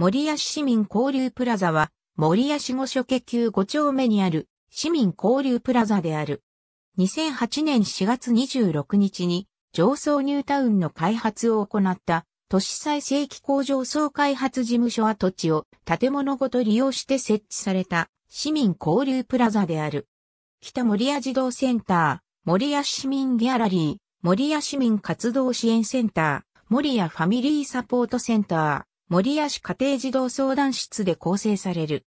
森谷市民交流プラザは、森谷市御所家級5丁目にある市民交流プラザである。2008年4月26日に、上層ニュータウンの開発を行った都市再生機構上層開発事務所跡地を建物ごと利用して設置された市民交流プラザである。北森谷児童センター、森谷市民ギャラリー、森谷市民活動支援センター、森谷ファミリーサポートセンター、守谷市家庭児童相談室で構成される。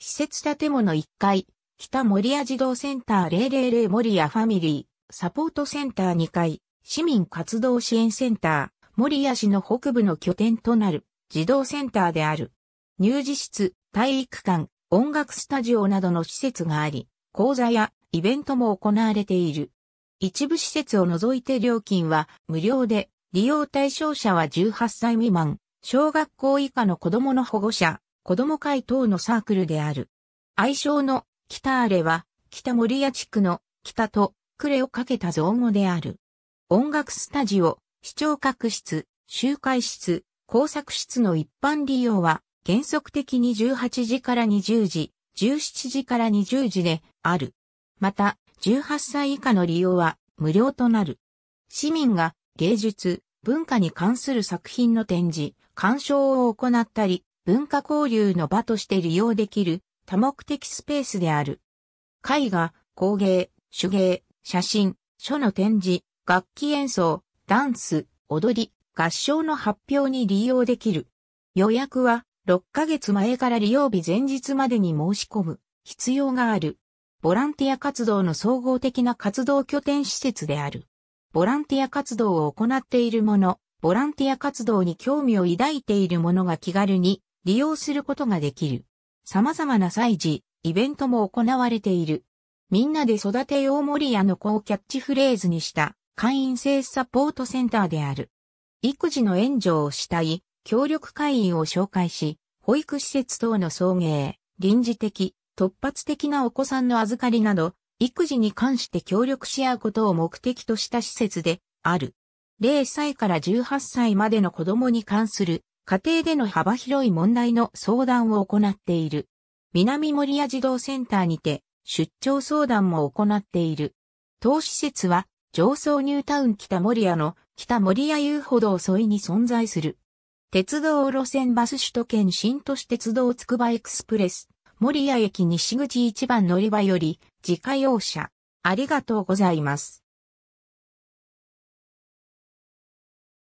施設建物1階、北守谷児童センター000守谷ファミリー、サポートセンター2階、市民活動支援センター、守谷市の北部の拠点となる児童センターである。入児室、体育館、音楽スタジオなどの施設があり、講座やイベントも行われている。一部施設を除いて料金は無料で、利用対象者は18歳未満、小学校以下の子供の保護者、子供会等のサークルである。愛称の北あれは、北森屋地区の北と呉をかけた造語である。音楽スタジオ、視聴覚室、集会室、工作室の一般利用は、原則的に18時から20時、17時から20時である。また、18歳以下の利用は無料となる。市民が芸術、文化に関する作品の展示、鑑賞を行ったり、文化交流の場として利用できる多目的スペースである。絵画、工芸、手芸、写真、書の展示、楽器演奏、ダンス、踊り、合唱の発表に利用できる。予約は6ヶ月前から利用日前日までに申し込む必要がある。ボランティア活動の総合的な活動拠点施設である。ボランティア活動を行っている者、ボランティア活動に興味を抱いている者が気軽に利用することができる。様々な祭事、イベントも行われている。みんなで育てよう森屋の子をキャッチフレーズにした会員制サポートセンターである。育児の援助をしたい、協力会員を紹介し、保育施設等の送迎、臨時的、突発的なお子さんの預かりなど、育児に関して協力し合うことを目的とした施設である。0歳から18歳までの子供に関する家庭での幅広い問題の相談を行っている。南森屋児童センターにて出張相談も行っている。当施設は上層ニュータウン北森屋の北森屋遊歩道沿いに存在する。鉄道路線バス首都圏新都市鉄道つくばエクスプレス守谷駅西口1番乗り場より自家用車。ありがとうございます。